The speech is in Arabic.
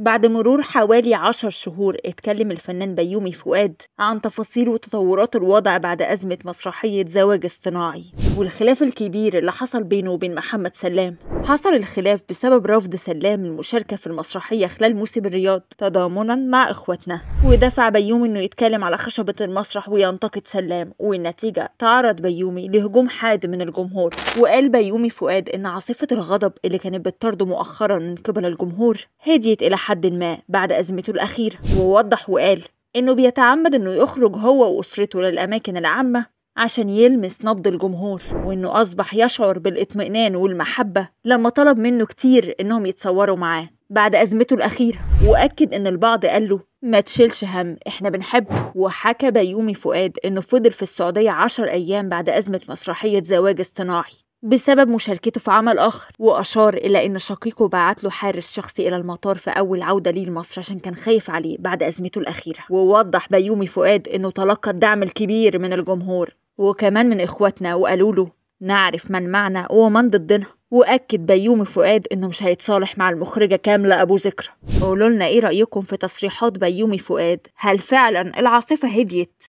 بعد مرور حوالي عشر شهور اتكلم الفنان بيومي فؤاد عن تفاصيل وتطورات الوضع بعد أزمة مسرحية زواج اصطناعي والخلاف الكبير اللي حصل بينه وبين محمد سلام حصل الخلاف بسبب رفض سلام المشاركة في المسرحية خلال موسم الرياض تضامنا مع إخوتنا ودفع بيومي إنه يتكلم على خشبة المسرح وينتقد سلام والنتيجة تعرض بيومي لهجوم حاد من الجمهور وقال بيومي فؤاد إن عاصفة الغضب اللي كانت بتطرده مؤخرا من قبل الجمهور هديت إلى حد ما بعد أزمته الأخيرة ووضح وقال إنه بيتعمد إنه يخرج هو وأسرته للأماكن العامة عشان يلمس نبض الجمهور وإنه أصبح يشعر بالاطمئنان والمحبة لما طلب منه كتير إنهم يتصوروا معاه بعد أزمته الأخيرة وأكد إن البعض قال له ما تشيلش هم إحنا بنحبه وحكى بيومي فؤاد إنه فضل في السعودية عشر أيام بعد أزمة مسرحية زواج اصطناعي بسبب مشاركته في عمل آخر وأشار إلى أن شقيقه بعت له حارس شخصي إلى المطار في أول عودة ليه لمصر عشان كان خايف عليه بعد أزمته الأخيرة ووضح بيومي فؤاد أنه تلقى الدعم الكبير من الجمهور وكمان من إخواتنا وقالوا له نعرف من معنا ومن ضدنا واكد بيومي فؤاد انه مش هيتصالح مع المخرجه كامله ابو ذكرى قولوا لنا ايه رايكم في تصريحات بيومي فؤاد هل فعلا العاصفه هديت